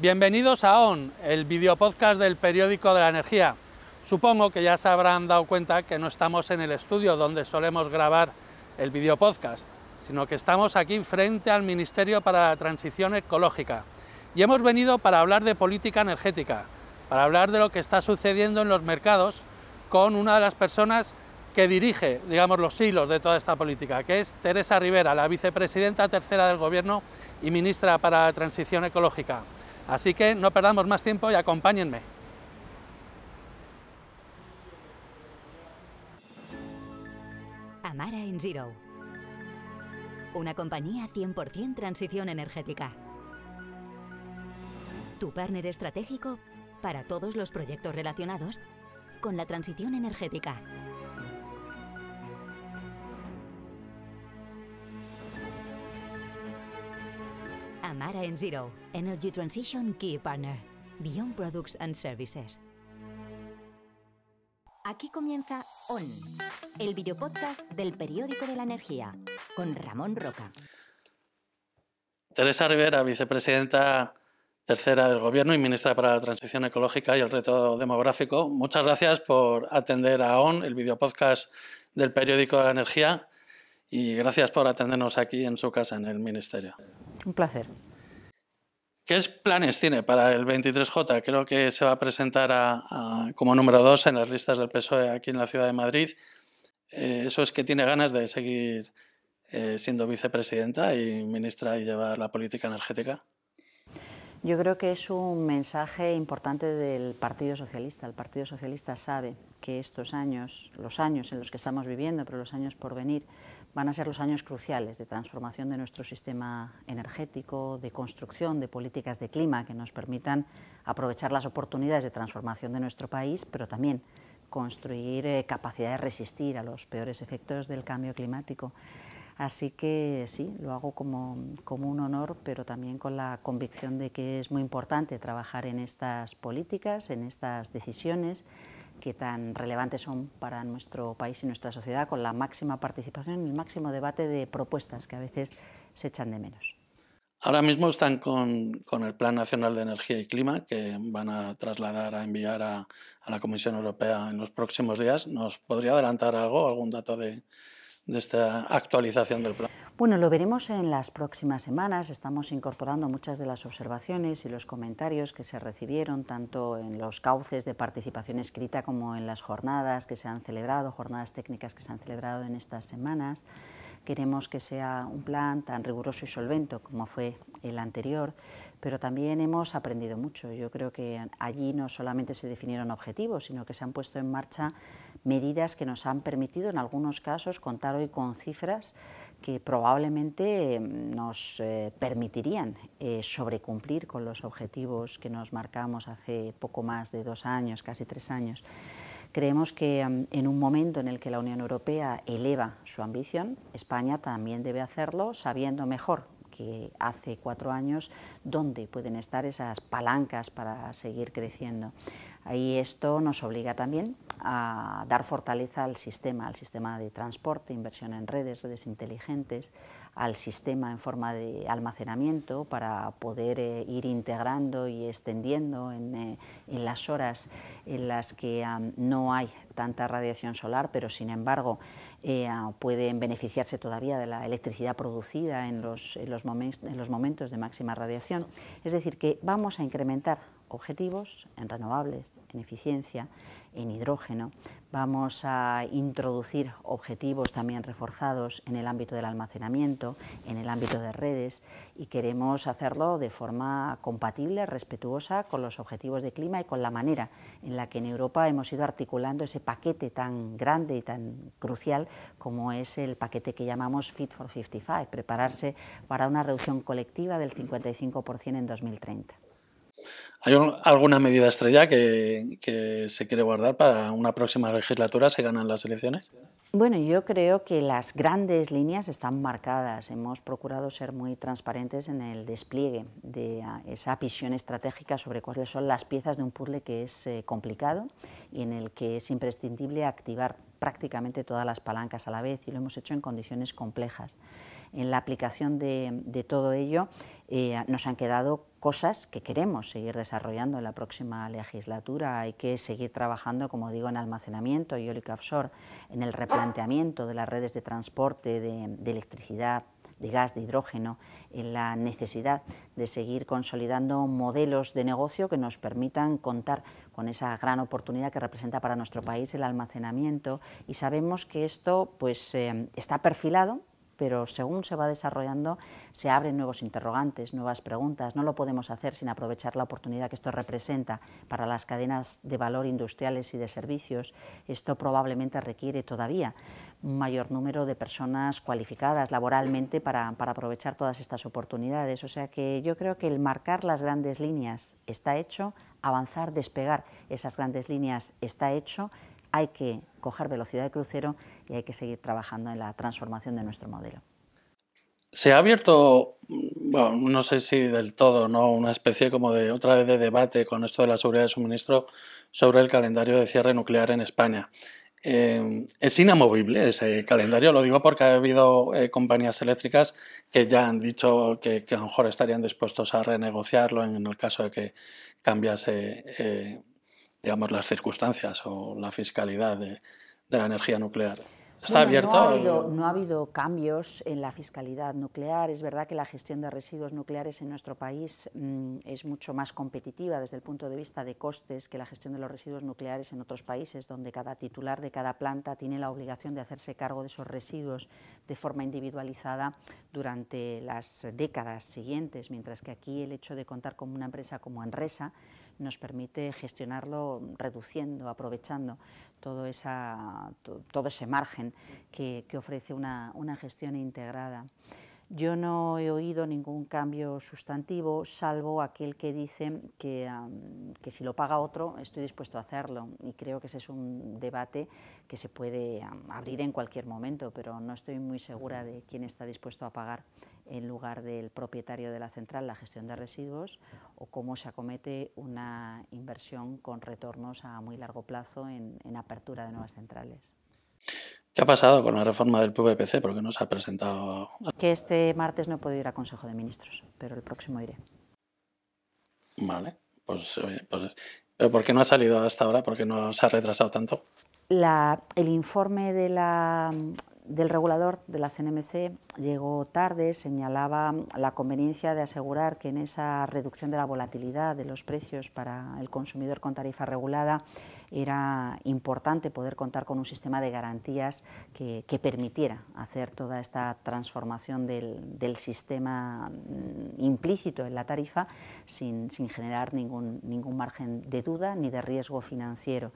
Bienvenidos a ON, el videopodcast del periódico de la energía. Supongo que ya se habrán dado cuenta que no estamos en el estudio donde solemos grabar el videopodcast, sino que estamos aquí frente al Ministerio para la Transición Ecológica. Y hemos venido para hablar de política energética, para hablar de lo que está sucediendo en los mercados con una de las personas que dirige, digamos, los hilos de toda esta política, que es Teresa Rivera, la vicepresidenta tercera del Gobierno y ministra para la Transición Ecológica. Así que no perdamos más tiempo y acompáñenme. Amara en Zero. Una compañía 100% transición energética. Tu partner estratégico para todos los proyectos relacionados con la transición energética. Zero, Energy Transition Key Partner, Beyond Products and Services. Aquí comienza ON, el videopodcast del periódico de la energía, con Ramón Roca. Teresa Rivera, vicepresidenta tercera del Gobierno y ministra para la Transición Ecológica y el Reto Demográfico. Muchas gracias por atender a ON, el videopodcast del periódico de la energía, y gracias por atendernos aquí en su casa, en el Ministerio. Un placer. ¿Qué planes tiene para el 23J? Creo que se va a presentar como número dos en las listas del PSOE aquí en la ciudad de Madrid. Eh, ¿Eso es que tiene ganas de seguir eh, siendo vicepresidenta y ministra y llevar la política energética? Yo creo que es un mensaje importante del Partido Socialista. El Partido Socialista sabe que estos años, los años en los que estamos viviendo, pero los años por venir, van a ser los años cruciales de transformación de nuestro sistema energético, de construcción de políticas de clima que nos permitan aprovechar las oportunidades de transformación de nuestro país, pero también construir eh, capacidad de resistir a los peores efectos del cambio climático. Así que sí, lo hago como, un honor, pero también con la convicción de que es muy importante trabajar en estas políticas, en estas decisiones que tan relevantes son para nuestro país y nuestra sociedad, con la máxima participación y el máximo debate de propuestas que a veces se echan de menos. Ahora mismo están con, el Plan Nacional de Energía y Clima que van a trasladar, a enviar a, a la Comisión Europea en los próximos días. ¿Nos podría adelantar algo, algún dato de, de esta actualización del plan. Bueno, lo veremos en las próximas semanas. Estamos incorporando muchas de las observaciones y los comentarios que se recibieron tanto en los cauces de participación escrita como en las jornadas que se han celebrado, jornadas técnicas que se han celebrado en estas semanas. Queremos que sea un plan tan riguroso y solvente como fue el anterior, pero también hemos aprendido mucho. Yo creo que allí no solamente se definieron objetivos, sino que se han puesto en marcha medidas que nos han permitido en algunos casos contar hoy con cifras que probablemente eh, nos eh, permitirían eh, sobrecumplir con los objetivos que nos marcamos hace poco más de dos años, casi tres años. Creemos que en un momento en el que la Unión Europea eleva su ambición, España también debe hacerlo sabiendo mejor que hace cuatro años dónde pueden estar esas palancas para seguir creciendo. Y esto nos obliga también a dar fortaleza al sistema, al sistema de transporte, inversión en redes, redes inteligentes, al sistema en forma de almacenamiento para poder eh, ir integrando y extendiendo eh, en, las horas en las que no hay tanta radiación solar, pero sin embargo eh, pueden beneficiarse todavía de la electricidad producida en los, los, en los momentos de máxima radiación. Es decir, que vamos a incrementar objetivos en renovables, en eficiencia, en hidrógeno. Vamos a introducir objetivos también reforzados en el ámbito del almacenamiento, en el ámbito de redes y queremos hacerlo de forma compatible, respetuosa con los objetivos de clima y con la manera en la que en Europa hemos ido articulando ese paquete tan grande y tan crucial como es el paquete que llamamos Fit for 55, prepararse para una reducción colectiva del 55% en 2030. Hay alguna medida estrella que, se quiere guardar para una próxima legislatura si ganan las elecciones. Bueno, yo creo que las grandes líneas están marcadas. Hemos procurado ser muy transparentes en el despliegue de ah, esa visión estratégica sobre cuáles son las piezas de un puzzle que es eh, complicado y en el que es imprescindible activar prácticamente todas las palancas a la vez y lo hemos hecho en condiciones complejas en la aplicación de, todo ello, eh, nos han quedado cosas que queremos seguir desarrollando en la próxima legislatura. Hay que seguir trabajando, como digo, en almacenamiento eólico offshore, en el replanteamiento de las redes de transporte, de, electricidad, de gas, de hidrógeno, en la necesidad de seguir consolidando modelos de negocio que nos permitan contar con esa gran oportunidad que representa para nuestro país el almacenamiento y sabemos que esto pues, eh, está perfilado pero según se va desarrollando se abren nuevos interrogantes, nuevas preguntas. No lo podemos hacer sin aprovechar la oportunidad que esto representa para las cadenas de valor industriales y de servicios. Esto probablemente requiere todavía un mayor número de personas cualificadas laboralmente para, aprovechar todas estas oportunidades. O sea que yo creo que el marcar las grandes líneas está hecho, avanzar, despegar esas grandes líneas está hecho, hay que coger velocidad de crucero y hay que seguir trabajando en la transformación de nuestro modelo. Se ha abierto, mm, no sé si del todo, ¿no? una especie como de otra vez de debate con esto de la seguridad de suministro sobre el calendario de cierre nuclear en España. Eh, es inamovible ese calendario, lo digo porque ha habido eh, compañías eléctricas que ya han dicho que, a lo mejor estarían dispuestos a renegociarlo en el caso de que cambiase eh, digamos, las circunstancias o la fiscalidad de, la energía nuclear. Está abierto? No ha, habido, cambios en la fiscalidad nuclear. Es verdad que la gestión de residuos nucleares en nuestro país mm, es mucho más competitiva desde el punto de vista de costes que la gestión de los residuos nucleares en otros países, donde cada titular de cada planta tiene la obligación de hacerse cargo de esos residuos de forma individualizada durante las décadas siguientes, mientras que aquí el hecho de contar con una empresa como Enresa nos permite gestionarlo reduciendo, aprovechando todo, todo ese margen que, ofrece una, gestión integrada. Yo no he oído ningún cambio sustantivo, salvo aquel que dice que, si lo paga otro estoy dispuesto a hacerlo. Y creo que ese es un debate que se puede abrir en cualquier momento, pero no estoy muy segura de quién está dispuesto a pagar en lugar del propietario de la central la gestión de residuos o cómo se acomete una inversión con retornos a muy largo plazo en, apertura de nuevas centrales. ¿Qué ha pasado con la reforma del PVPC? Porque no se ha presentado. Que este martes no he podido ir a Consejo de Ministros, pero el próximo iré. Vale, pues, pues ¿por qué no ha salido hasta ahora? ¿Por qué no se ha retrasado tanto? el informe de la del regulador de la CNMC llegó tarde, señalaba la conveniencia de asegurar que en esa reducción de la volatilidad de los precios para el consumidor con tarifa regulada era importante poder contar con un sistema de garantías que, permitiera hacer toda esta transformación del, sistema mm, implícito en la tarifa sin, generar ningún, ningún margen de duda ni de riesgo financiero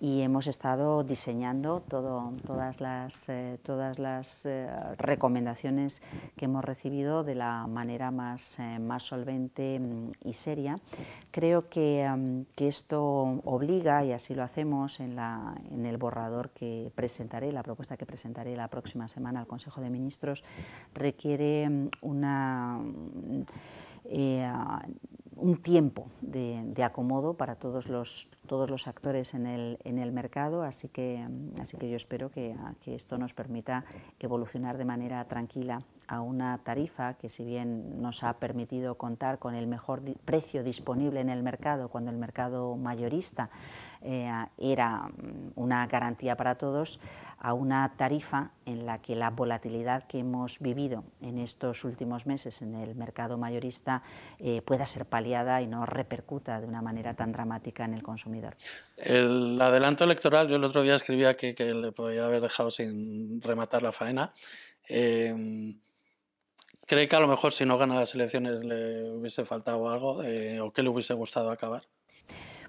y hemos estado diseñando todas las, eh, todas las eh, recomendaciones que hemos recibido de la manera más, eh, más solvente mm, y seria. Creo mm, que, esto obliga, y así lo hacemos en, la, en el borrador que presentaré, la propuesta que presentaré la próxima semana al Consejo de Ministros, requiere mm, una un tiempo de, acomodo para todos los, todos los actores en el, en el mercado, así que, así que yo espero que, esto nos permita evolucionar de manera tranquila a una tarifa que si bien nos ha permitido contar con el mejor precio disponible en el mercado cuando el mercado mayorista eh, era una garantía para todos, a una tarifa en la que la volatilidad que hemos vivido en estos últimos meses en el mercado mayorista eh, pueda ser paliada y no repercuta de una manera tan dramática en el consumidor. El adelanto electoral, yo el otro día escribía que, le podía haber dejado sin rematar la faena. Em, ¿Cree que a lo mejor si no gana las elecciones le hubiese faltado algo eh, o que le hubiese gustado acabar?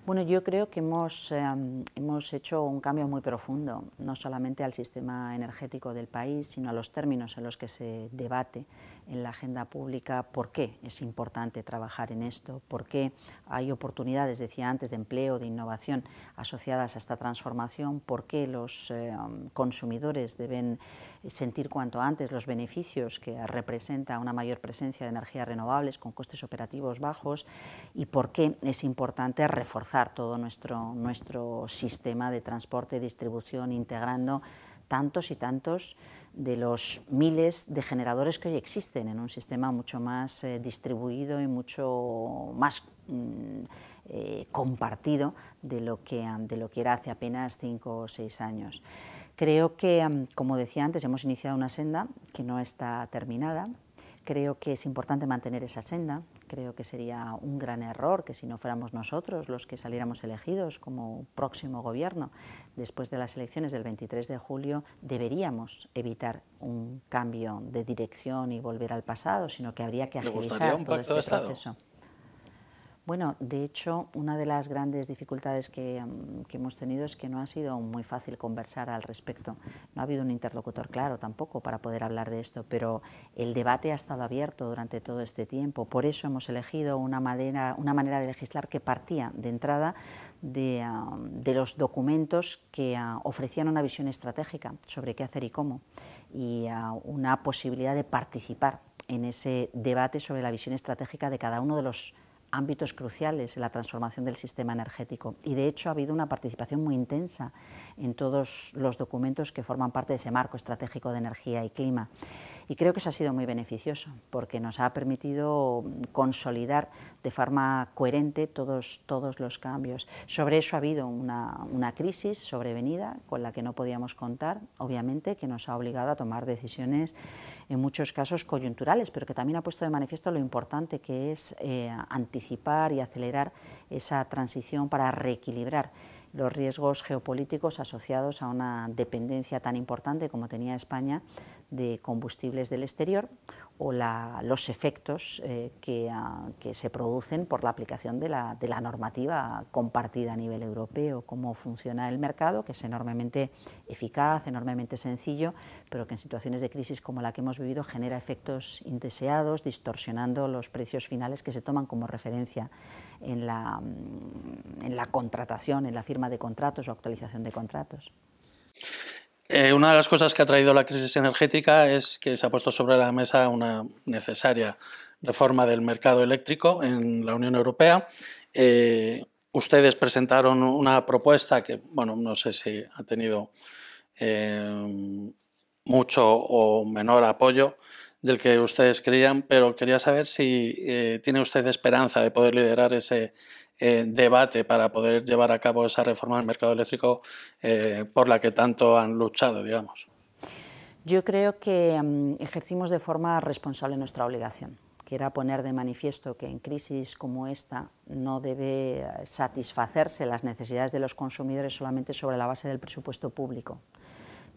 Bueno, yo creo que hemos, em, hemos hecho un cambio muy profundo, no solamente al sistema energético del país, sino a los términos en los que se debate en la agenda pública por qué es importante trabajar en esto, por qué hay oportunidades, decía antes, de empleo, de innovación asociadas a esta transformación, por qué los eh, consumidores deben sentir cuanto antes los beneficios que representa una mayor presencia de energías renovables con costes operativos bajos y por qué es importante reforzar todo nuestro, nuestro sistema de transporte, distribución, integrando tantos y tantos de los miles de generadores que hoy existen en un sistema mucho más eh, distribuido y mucho más mm, eh, compartido de lo, que, de lo que era hace apenas cinco o seis años. Creo que, como decía antes, hemos iniciado una senda que no está terminada, Creo que es importante mantener esa senda, creo que sería un gran error que si no fuéramos nosotros los que saliéramos elegidos como próximo gobierno después de las elecciones del 23 de julio, deberíamos evitar un cambio de dirección y volver al pasado, sino que habría que agilizar todo este proceso. Bueno, de hecho, una de las grandes dificultades mm, que, hemos tenido es que no ha sido muy fácil conversar al respecto. No ha habido un interlocutor claro tampoco para poder hablar de esto, pero el debate ha estado abierto durante todo este tiempo. Por eso hemos elegido una manera, una manera de legislar que partía de entrada de, mm, de los documentos que mm, ofrecían una visión estratégica sobre qué hacer y cómo, y una posibilidad de participar en ese debate sobre la visión estratégica de cada uno de los ámbitos cruciales en la transformación del sistema energético y de hecho ha habido una participación muy intensa en todos los documentos que forman parte de ese marco estratégico de energía y clima. Y creo que eso ha sido muy beneficioso, porque nos ha permitido mm, consolidar de forma coherente todos, todos los cambios. Sobre eso ha habido una, crisis sobrevenida con la que no podíamos contar, obviamente, que nos ha obligado a tomar decisiones en muchos casos coyunturales, pero que también ha puesto de manifiesto lo importante que es eh, anticipar y acelerar esa transición para reequilibrar los riesgos geopolíticos asociados a una dependencia tan importante como tenía España de combustibles del exterior o los efectos eh, ah, que, se producen por la aplicación de la, normativa compartida a nivel europeo, cómo funciona el mercado, que es enormemente eficaz, enormemente sencillo, pero que en situaciones de crisis como la que hemos vivido genera efectos indeseados, distorsionando los precios finales que se toman como referencia en la mm, contratación, en la firma de contratos o actualización de contratos. Eh, una de las cosas que ha traído la crisis energética es que se ha puesto sobre la mesa una necesaria reforma del mercado eléctrico en la Unión Europea. Eh, ustedes presentaron una propuesta que, bueno, no sé si ha tenido eh, mucho o menor apoyo del que ustedes creían, pero quería saber si tiene usted esperanza de poder liderar ese, eh, debate para poder llevar a cabo esa reforma del mercado eléctrico eh, por la que tanto han luchado, digamos. Yo creo que mm, ejercimos de forma responsable nuestra obligación, que era poner de manifiesto que en crisis como esta no debe eh, satisfacerse las necesidades de los consumidores solamente sobre la base del presupuesto público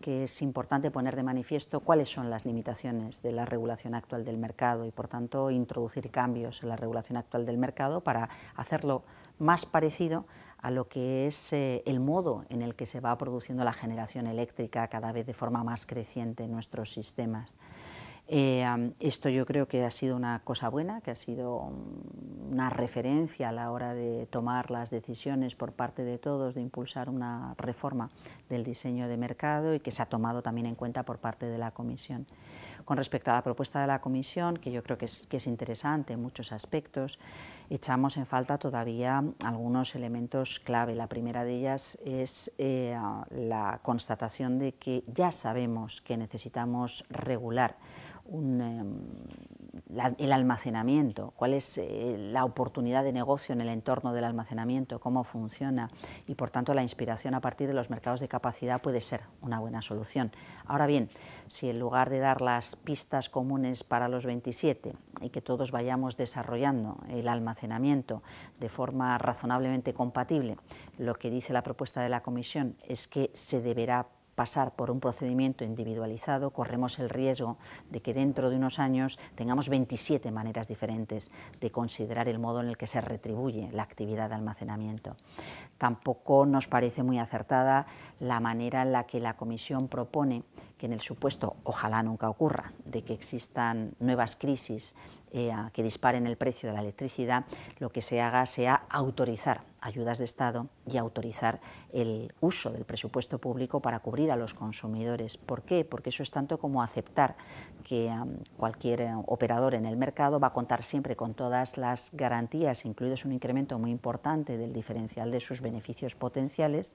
que es importante poner de manifiesto cuáles son las limitaciones de la regulación actual del mercado y, por tanto, introducir cambios en la regulación actual del mercado para hacerlo más parecido a lo que es eh, el modo en el que se va produciendo la generación eléctrica cada vez de forma más creciente en nuestros sistemas. Eh, esto yo creo que ha sido una cosa buena, que ha sido una referencia a la hora de tomar las decisiones por parte de todos, de impulsar una reforma del diseño de mercado y que se ha tomado también en cuenta por parte de la Comisión. Con respecto a la propuesta de la Comisión, que yo creo que es, interesante en muchos aspectos, echamos en falta todavía algunos elementos clave. La primera de ellas es eh, la constatación de que ya sabemos que necesitamos regular un... Em, el almacenamiento, cuál es eh, la oportunidad de negocio en el entorno del almacenamiento, cómo funciona y por tanto la inspiración a partir de los mercados de capacidad puede ser una buena solución. Ahora bien, si en lugar de dar las pistas comunes para los 27 y que todos vayamos desarrollando el almacenamiento de forma razonablemente compatible, lo que dice la propuesta de la Comisión es que se deberá pasar por un procedimiento individualizado, corremos el riesgo de que dentro de unos años tengamos 27 maneras diferentes de considerar el modo en el que se retribuye la actividad de almacenamiento. Tampoco nos parece muy acertada la manera en la que la Comisión propone que en el supuesto, ojalá nunca ocurra, de que existan nuevas crisis eh, que disparen el precio de la electricidad, lo que se haga sea autorizar ayudas de Estado y autorizar el uso del presupuesto público para cubrir a los consumidores. ¿Por qué? Porque eso es tanto como aceptar que um, cualquier eh, operador en el mercado va a contar siempre con todas las garantías, incluidos un incremento muy importante del diferencial de sus beneficios potenciales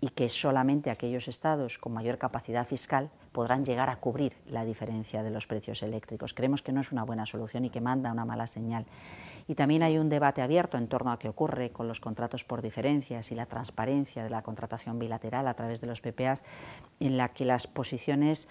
y que solamente aquellos estados con mayor capacidad fiscal podrán llegar a cubrir la diferencia de los precios eléctricos. Creemos que no es una buena solución y que manda una mala señal y también hay un debate abierto en torno a qué ocurre con los contratos por diferencias y la transparencia de la contratación bilateral a través de los PPAs, en la que las posiciones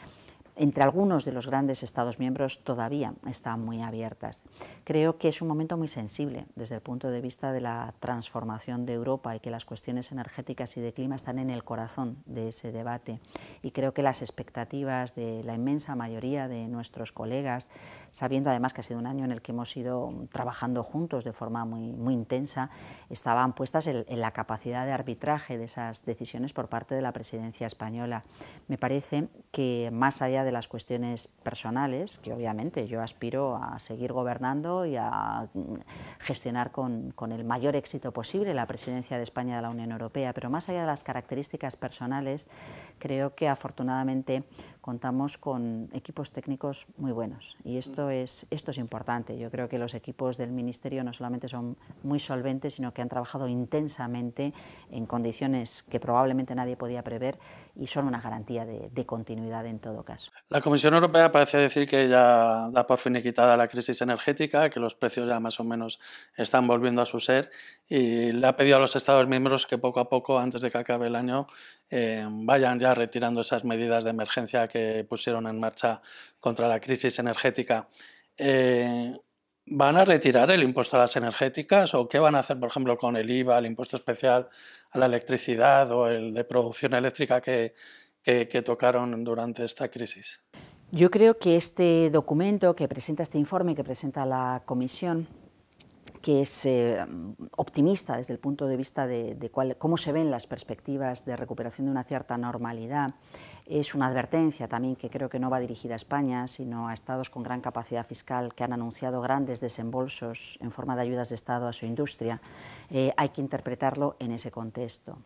entre algunos de los grandes Estados miembros todavía están muy abiertas. Creo que es un momento muy sensible desde el punto de vista de la transformación de Europa y que las cuestiones energéticas y de clima están en el corazón de ese debate. Y creo que las expectativas de la inmensa mayoría de nuestros colegas sabiendo además que ha sido un año en el que hemos ido trabajando juntos de forma muy, intensa, estaban puestas en, la capacidad de arbitraje de esas decisiones por parte de la presidencia española. Me parece que más allá de las cuestiones personales, que obviamente yo aspiro a seguir gobernando y a gestionar con el mayor éxito posible la presidencia de España de la Unión Europea, pero más allá de las características personales, creo que afortunadamente contamos con equipos técnicos muy buenos y esto mm. es, esto es importante. Yo creo que los equipos del Ministerio no solamente son muy solventes, sino que han trabajado intensamente en condiciones que probablemente nadie podía prever y son una garantía de, de continuidad en todo caso. La Comisión Europea parece decir que ya da por finiquitada la crisis energética, que los precios ya más o menos están volviendo a su ser y le ha pedido a los Estados miembros que poco a poco, antes de que acabe el año, eh, vayan ya retirando esas medidas de emergencia que pusieron en marcha contra la crisis energética. Eh, ¿Van a retirar el impuesto a las energéticas o qué van a hacer, por ejemplo, con el IVA, el impuesto especial a la electricidad o el de producción eléctrica que, que tocaron durante esta crisis? Yo creo que este documento que presenta, este informe que presenta la Comisión, que es eh, optimista desde el punto de vista de, cómo se ven las perspectivas de recuperación de una cierta normalidad. Es una advertencia también que creo que no va dirigida a España, sino a estados con gran capacidad fiscal que han anunciado grandes desembolsos en forma de ayudas de Estado a su industria. Eh, hay que interpretarlo en ese contexto.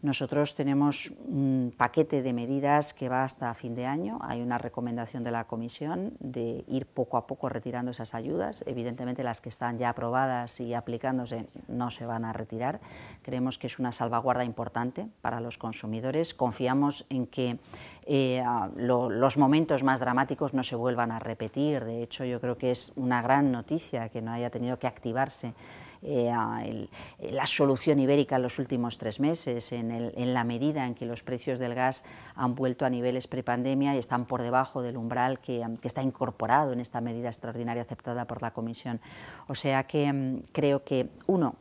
Nosotros tenemos un paquete de medidas que va hasta fin de año. Hay una recomendación de la Comisión de ir poco a poco retirando esas ayudas. Evidentemente las que están ya aprobadas y aplicándose no se van a retirar. Creemos que es una salvaguarda importante para los consumidores. Confiamos en que eh, los momentos más dramáticos no se vuelvan a repetir. De hecho, yo creo que es una gran noticia que no haya tenido que activarse eh, eh, la solución ibérica en los últimos tres meses, en, la medida en que los precios del gas han vuelto a niveles prepandemia y están por debajo del umbral que, em, que, está incorporado en esta medida extraordinaria aceptada por la Comisión. O sea que em, creo que, uno,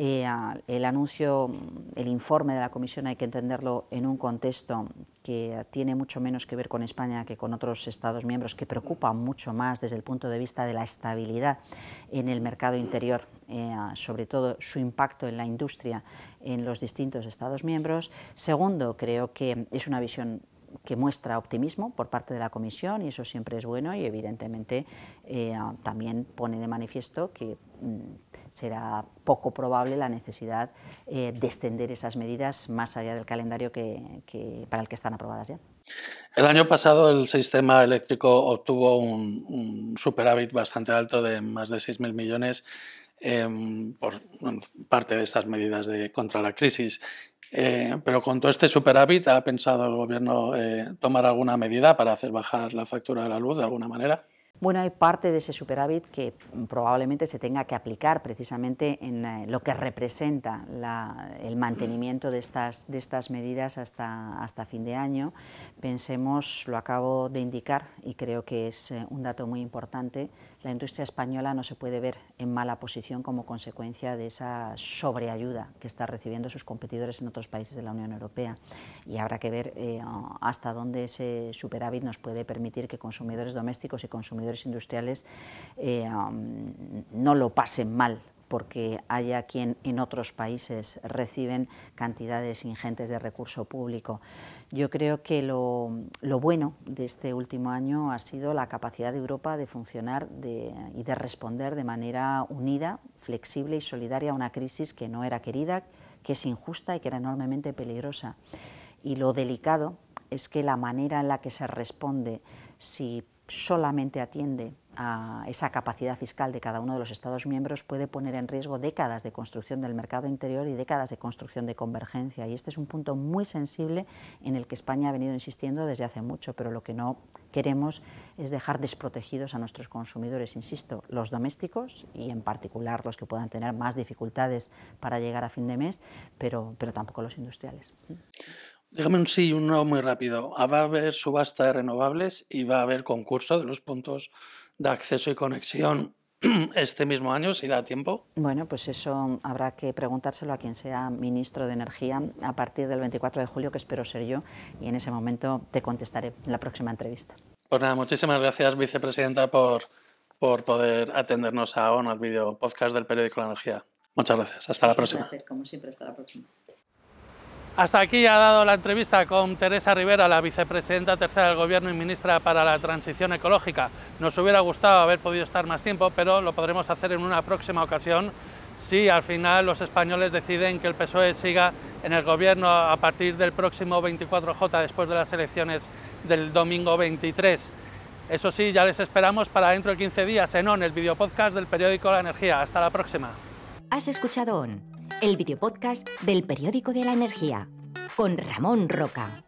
eh, el anuncio, mm, el informe de la Comisión hay que entenderlo en un contexto que tiene mucho menos que ver con España que con otros Estados miembros, que preocupa mucho más desde el punto de vista de la estabilidad en el mercado interior, eh, sobre todo su impacto en la industria en los distintos Estados miembros. Segundo, creo que es una visión que muestra optimismo por parte de la Comisión y eso siempre es bueno y evidentemente eh, ah, también pone de manifiesto que mm, será poco probable la necesidad eh, de extender esas medidas más allá del calendario que, para el que están aprobadas ya. El año pasado el sistema eléctrico obtuvo un, superávit bastante alto de más de 6.000 millones em, por parte de estas medidas de, contra la crisis eh, pero con todo este superávit, ¿ha pensado el gobierno eh, tomar alguna medida para hacer bajar la factura de la luz de alguna manera? Bueno, hay parte de ese superávit que probablemente se tenga que aplicar precisamente en eh, lo que representa el mantenimiento de estas, de estas medidas hasta, hasta fin de año. Pensemos, lo acabo de indicar y creo que es un dato muy importante, la industria española no se puede ver en mala posición como consecuencia de esa sobreayuda que está recibiendo sus competidores en otros países de la Unión Europea. Y habrá que ver eh, hasta dónde ese superávit nos puede permitir que consumidores domésticos y consumidores industriales eh, mm, no lo pasen mal porque haya quien en otros países reciben cantidades ingentes de recurso público. Yo creo que lo, bueno de este último año ha sido la capacidad de Europa de funcionar y de responder de manera unida, flexible y solidaria a una crisis que no era querida, que es injusta y que era enormemente peligrosa. Y lo delicado es que la manera en la que se responde, si solamente atiende esa capacidad fiscal de cada uno de los Estados miembros puede poner en riesgo décadas de construcción del mercado interior y décadas de construcción de convergencia. Y este es un punto muy sensible en el que España ha venido insistiendo desde hace mucho, pero lo que no queremos es dejar desprotegidos a nuestros consumidores, insisto, los domésticos y en particular los que puedan tener más dificultades para llegar a fin de mes, pero, pero tampoco los industriales. Déjame un sí y un no muy rápido. ¿Va a haber subasta de renovables y va a haber concurso de los puntos de acceso y conexión este mismo año, si da tiempo? Bueno, pues eso habrá que preguntárselo a quien sea ministro de Energía a partir del 24 de julio, que espero ser yo, y en ese momento te contestaré en la próxima entrevista. Pues nada, muchísimas gracias, vicepresidenta, por, por poder atendernos a al video podcast del periódico La Energía. Muchas gracias, hasta la próxima. Placer, como siempre, hasta la próxima. Hasta aquí ha dado la entrevista con Teresa Rivera, la vicepresidenta tercera del Gobierno y ministra para la Transición Ecológica. Nos hubiera gustado haber podido estar más tiempo, pero lo podremos hacer en una próxima ocasión si al final los españoles deciden que el PSOE siga en el Gobierno a partir del próximo 24J, después de las elecciones del domingo 23. Eso sí, ya les esperamos para dentro de 15 días en ON, el videopodcast del periódico La Energía. Hasta la próxima. Has escuchado el videopodcast del Periódico de la Energía, con Ramón Roca.